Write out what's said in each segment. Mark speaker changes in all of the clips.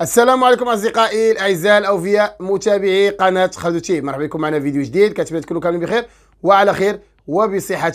Speaker 1: السلام عليكم اصدقائي الاعزاء الاوفياء متابعي قناه خالد مرحبا بكم معنا فيديو جديد كنتمنى تكونوا كاملين بخير وعلى خير وبصحه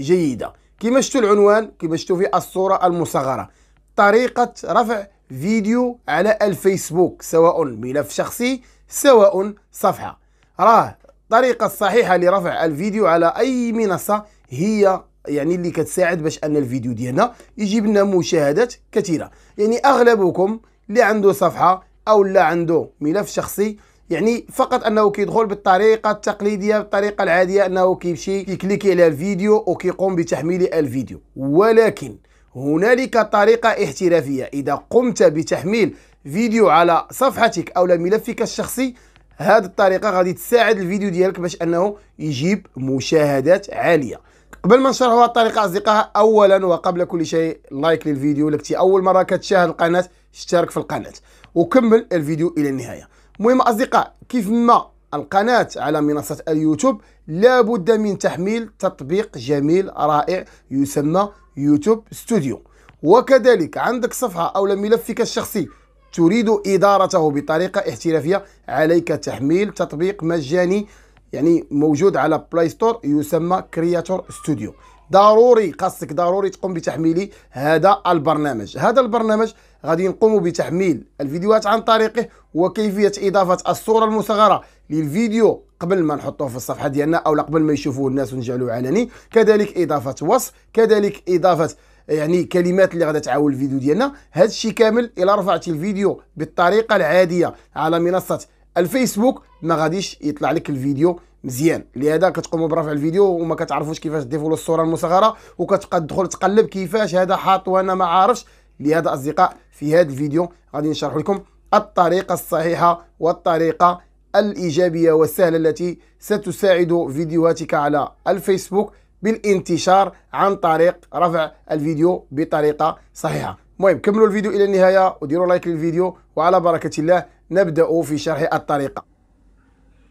Speaker 1: جيده كما شفتوا العنوان كما شفتوا في الصوره المصغره طريقه رفع فيديو على الفيسبوك سواء ملف شخصي سواء صفحه راه الطريقه الصحيحه لرفع الفيديو على اي منصه هي يعني اللي كتساعد باش ان الفيديو ديالنا يجيب لنا مشاهدات كثيره يعني اغلبكم اللي عنده صفحه او لا عنده ملف شخصي يعني فقط انه كيدخل بالطريقه التقليديه بالطريقه العاديه انه كيمشي كيكليكي على الفيديو وكيقوم بتحميل الفيديو ولكن هنالك طريقه احترافيه اذا قمت بتحميل فيديو على صفحتك او ملفك الشخصي هذه الطريقه غادي تساعد الفيديو ديالك باش انه يجيب مشاهدات عاليه قبل ما نشرحوا الطريقه اصدقاء اولا وقبل كل شيء لايك للفيديو لك اول مره كتشاهد القناه اشترك في القناة وكمل الفيديو إلى النهاية المهم أصدقاء كيف ما القناة على منصة اليوتيوب لابد من تحميل تطبيق جميل رائع يسمى يوتيوب ستوديو وكذلك عندك صفحة أو ملفك الشخصي تريد إدارته بطريقة احترافية عليك تحميل تطبيق مجاني يعني موجود على بلاي ستور يسمى كرياتور ستوديو ضروري خاصك ضروري تقوم بتحميل هذا البرنامج هذا البرنامج غادي نقوم بتحميل الفيديوهات عن طريقه وكيفيه اضافه الصوره المصغره للفيديو قبل ما نحطوه في الصفحه ديالنا او قبل ما يشوفوه الناس ونجعلوه علني كذلك اضافه وصف كذلك اضافه يعني كلمات اللي غادي تعاون الفيديو ديالنا هذا الشيء كامل الا رفعتي الفيديو بالطريقه العاديه على منصه الفيسبوك ما غاديش يطلع لك الفيديو مزيان لهذا كتقوموا برفع الفيديو وما كتعرفوش كيفاش ديفولو الصوره المصغره وكتبقى تدخل تقلب كيفاش هذا حاط وانا ما عارفش لهذا اصدقاء في هذا الفيديو غادي نشرح لكم الطريقه الصحيحه والطريقه الايجابيه والسهله التي ستساعد فيديوهاتك على الفيسبوك بالانتشار عن طريق رفع الفيديو بطريقه صحيحه المهم كملوا الفيديو الى النهايه وديروا لايك للفيديو وعلى بركه الله نبدأ في شرح الطريقة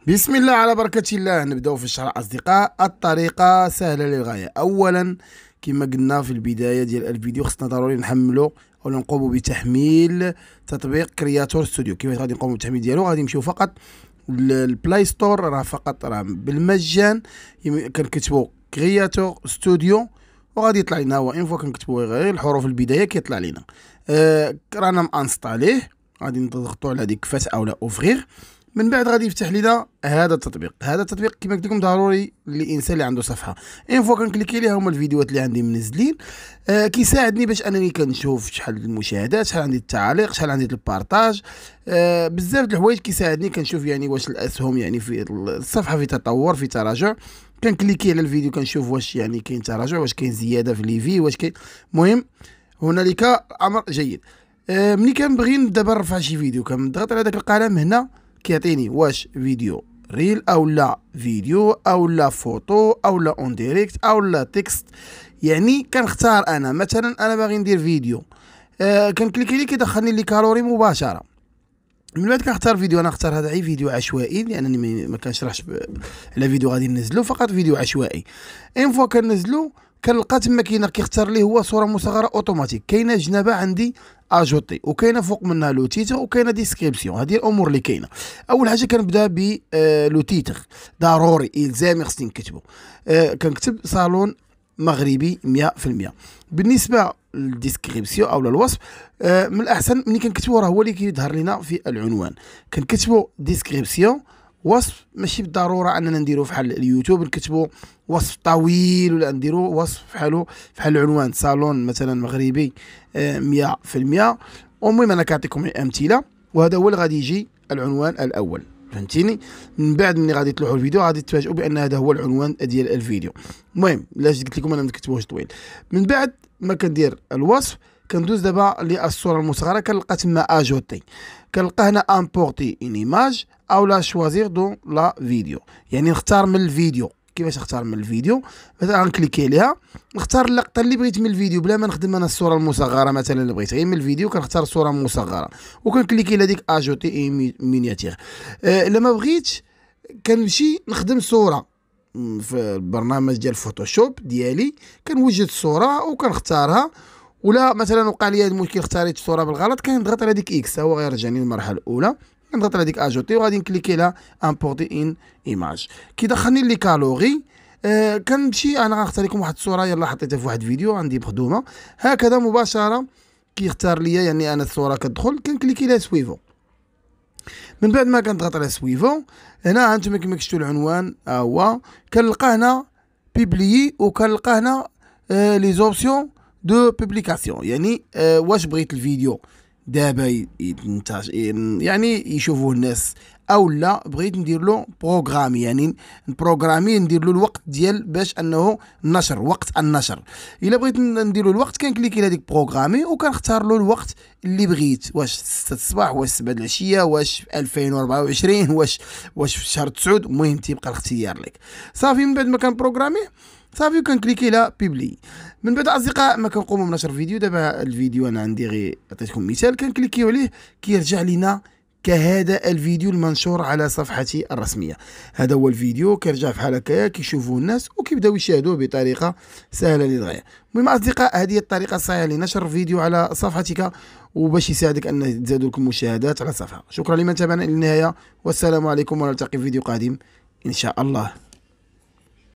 Speaker 1: بسم الله على بركة الله نبدأ في شرح أصدقاء الطريقة سهلة للغاية أولا كما قلنا في البداية ديال الفيديو خصنا ضروري نحملو أو نقومو بتحميل تطبيق كرياتور ستوديو كيف غادي نقومو بالتحميل ديالو غادي نمشيو فقط للبلاي ستور راه فقط راه بالمجان كنكتبو كرياتور ستوديو وغادي يطلع لنا هو ان فوا كنكتبو غير الحروف البدايه كيطلع لنا آه رانا مانستاليه غادي نضغطوا على ديك فتح او لا اوفغير من بعد غادي يفتح لينا هذا التطبيق هذا التطبيق كما قلت لكم ضروري للانسان اللي عنده صفحه ان فوا كنكليكي ليها هما الفيديوهات اللي عندي منزلين آه كيساعدني باش انني كنشوف شحال المشاهدات شحال عندي التعاليق شحال عندي البارطاج آه بزاف د الحوايج كيساعدني كنشوف يعني واش الاسهم يعني في الصفحه في تطور في تراجع كنكليكي على الفيديو كنشوف واش يعني كاين تراجع واش كاين زياده في ليفي واش كاين المهم هنالك امر جيد آه، ملي كنبغي دابا نرفع شي فيديو كنضغط على داك القلم هنا كيعطيني واش فيديو ريل او لا فيديو او لا فوتو او لا اون ديريكت او لا تكست يعني كنختار انا مثلا انا باغي ندير فيديو آه كنكليكي لي كيدخلني لي كالوري مباشره من بعد كنختار فيديو انا اختار هذا عي فيديو عشوائي لانني يعني ما كنشرحش على فيديو غادي ننزلو فقط فيديو عشوائي ان فوا كننزلو كنلقى تما كاينه كيختار لي هو صوره مصغره اوتوماتيك كاينه جنابه عندي اجوتي وكاينه فوق منها لو تيتر وكاينه ديسكريبسيون هذه الامور اللي كاينه اول حاجه كنبدا ب آه، لو تيتر ضروري الزامي خصني نكتبو آه، كنكتب صالون مغربي 100% بالنسبه للديسكريبسيون او للوصف آه، من الاحسن ملي كنكتبو راه هو اللي كيظهر لنا في العنوان كنكتبو ديسكريبسيون وصف ماشي بالضروره اننا نديرو فحال اليوتيوب نكتبو وصف طويل ولا نديرو وصف فحالو فحال العنوان صالون مثلا مغربي 100% آه، المهم انا كنعطيكم امثله وهذا هو اللي غادي يجي العنوان الاول فهمتيني من بعد ملي غادي تلوحوا الفيديو غادي تفاجئوا بان هذا هو العنوان ديال الفيديو المهم لاش قلت لكم انا ما كتبوهش طويل من بعد ما كندير الوصف كندوز دابا للصوره المصغره كنلقى تما اجوتي كنلقى هنا امبورتي ان ايماج او لا شوازير دون لا فيديو يعني نختار من الفيديو كيفاش نختار من الفيديو مثلا غنكليكي عليها نختار اللقطه اللي بغيت من الفيديو بلا ما نخدم انا الصوره المصغره مثلا اللي بغيت غير من الفيديو كنختار صوره مصغره وكنكليكي على ديك اجوتي اي مينياتير آه، الا أه ما بغيتش كنمشي نخدم صوره في البرنامج ديال فوتوشوب ديالي كنوجد الصوره وكنختارها ولا مثلا وقع لي هذا المشكل اختاريت الصوره بالغلط كنضغط على ديك اكس هو غيرجعني للمرحله الاولى كنضغط على ديك اجوتي وغادي نكليكي على امبورتي ان ايماج كي دخلني لي كالوري آه كنمشي انا غنختار لكم واحد الصوره يلا حطيتها في واحد الفيديو عندي مخدومه هكذا مباشره كيختار لي يعني انا الصوره كتدخل كنكليكي على سويفو من بعد ما كنضغط على سويفو هنا هانتوما كما كشتوا العنوان ها هو كنلقى هنا بيبليي وكنلقى هنا آه لي زوبسيون دو بوبليكاسيون يعني آه واش بغيت الفيديو دابا ينتاج يعني يشوفوه الناس او لا بغيت ندير له بروغرام يعني بروغرامي ندير له الوقت ديال باش انه نشر وقت النشر الا بغيت ندير له الوقت كنكليكي على هذيك بروغرامي وكنختار له الوقت اللي بغيت واش 6 الصباح واش 7 العشيه واش 2024 واش واش في شهر 9 المهم تيبقى الاختيار لك صافي من بعد ما كنبروغراميه صافي كنكليكي لا بيبلي من بعد اصدقاء ما كنقوموا بنشر فيديو دابا الفيديو انا عندي غير عطيتكم مثال كنكليكيو عليه كيرجع لينا كهذا الفيديو المنشور على صفحتي الرسميه هذا هو الفيديو كيرجع بحال هكايا كيشوفوه الناس وكيبداو يشاهدوه بطريقه سهله للغايه المهم اصدقاء هذه الطريقه الصحيحه لنشر فيديو على صفحتك وباش يساعدك ان تزادوا لكم مشاهدات على الصفحه شكرا لمن تابعنا للنهايه والسلام عليكم ونلتقي في فيديو قادم ان شاء الله